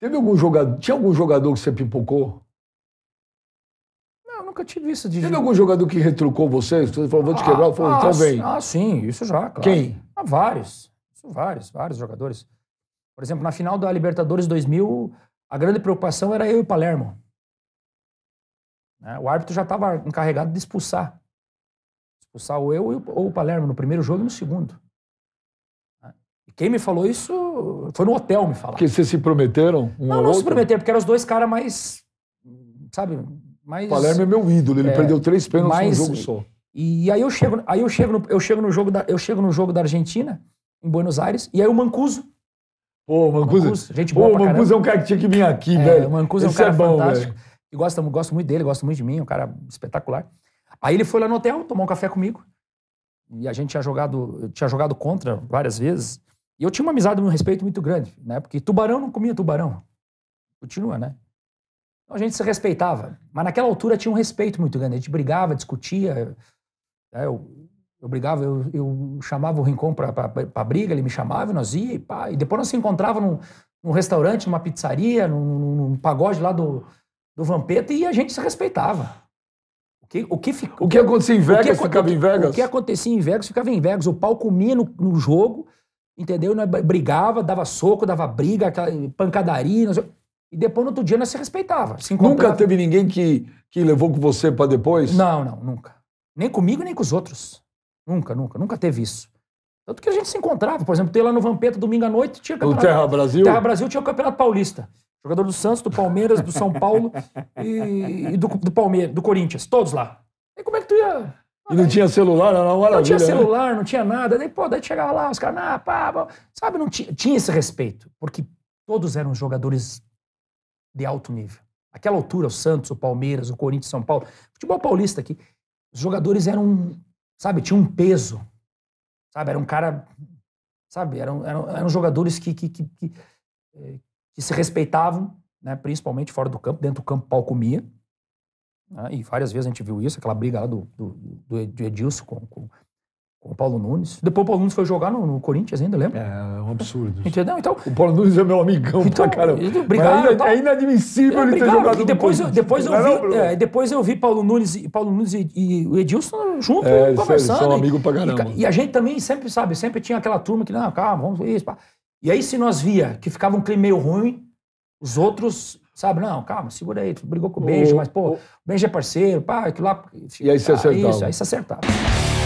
Teve algum jogador. Tinha algum jogador que você pipocou? Não, nunca tive isso. De... Teve algum jogador que retrucou você? Você falou, vou te ah, quebrar? Ah, falou, então vem. Ah, sim, isso já, claro. Quem? Ah, vários. Isso, vários, vários jogadores. Por exemplo, na final da Libertadores 2000, a grande preocupação era eu e o Palermo. Né, o árbitro já estava encarregado de expulsar. Expulsar o eu ou o Palermo no primeiro jogo e no segundo. Quem me falou isso foi no hotel me falar. Porque vocês se prometeram um Não, não se prometeram, porque eram os dois caras mais, sabe, mais... Palermo é meu ídolo, ele é, perdeu três pênaltis num jogo só. E aí eu chego, aí eu chego, no, eu chego no jogo da, eu chego no jogo da Argentina em Buenos Aires e aí o Mancuso Pô, o Mancuso, Mancuso gente boa Pô, o Mancuso é um cara que tinha que vir aqui, é, velho. O Mancuso é Esse é um cara é bom, fantástico. E gosto, gosto muito dele, gosto muito de mim, um cara espetacular. Aí ele foi lá no hotel, tomou um café comigo. E a gente tinha jogado, tinha jogado contra várias vezes. E eu tinha uma amizade, um respeito muito grande, né? Porque tubarão não comia tubarão. Continua, né? Então a gente se respeitava. Mas naquela altura tinha um respeito muito grande. A gente brigava, discutia. Né? Eu, eu brigava, eu, eu chamava o Rincon para briga, ele me chamava, nós ia e pá. E depois nós se encontrava num, num restaurante, numa pizzaria, num, num, pagode lá do, do Vampeta e a gente se respeitava. O que, o que, fico, o que acontecia em Vegas o que, ficava o que, em Vegas? O que acontecia em Vegas ficava em Vegas. O pau comia no, no jogo entendeu? Nós brigava, dava soco, dava briga, aquela pancadaria, sei... e depois no outro dia nós se respeitava. Se nunca teve ninguém que, que levou com você para depois? Não, não, nunca. Nem comigo, nem com os outros. Nunca, nunca, nunca teve isso. Tanto que a gente se encontrava, por exemplo, tem lá no Vampeta domingo à noite, tinha campeonato. No Terra Brasil? Terra Brasil tinha o Campeonato Paulista. Jogador do Santos, do Palmeiras, do São Paulo e, e do, do Palmeiras, do Corinthians, todos lá. E como é que tu ia e não tinha celular, era uma Não tinha né? celular, não tinha nada. Daí, pô, daí chegava lá, os caras, ah, pá, pá. sabe, não tinha, tinha esse respeito, porque todos eram jogadores de alto nível. Aquela altura, o Santos, o Palmeiras, o Corinthians, São Paulo, futebol paulista aqui, os jogadores eram, sabe, tinha um peso, sabe, era um cara, sabe, eram, eram, eram jogadores que, que, que, que, eh, que se respeitavam, né, principalmente fora do campo, dentro do campo o pau comia, né? E várias vezes a gente viu isso, aquela briga lá do, do, do Edilson com, com, com o Paulo Nunes. Depois o Paulo Nunes foi jogar no, no Corinthians ainda, lembra? É, é um absurdo. Entendeu? Então, o Paulo Nunes é meu amigão então, pra caramba. Brigaram, é, é inadmissível ele ter jogado depois, no depois eu, depois eu é vi, é, Depois eu vi Paulo Nunes, Paulo Nunes e, e o Edilson junto, é, conversando. pra caramba. E, e, a gente também sempre, sabe, sempre tinha aquela turma que, não, calma, vamos isso, pá. E aí se nós via que ficava um clima meio ruim, os outros Sabe, não, calma, segura aí, tu brigou com o Benja, mas pô, o é parceiro, pá, aquilo lá. E aí se acertava. Isso, aí você acertava.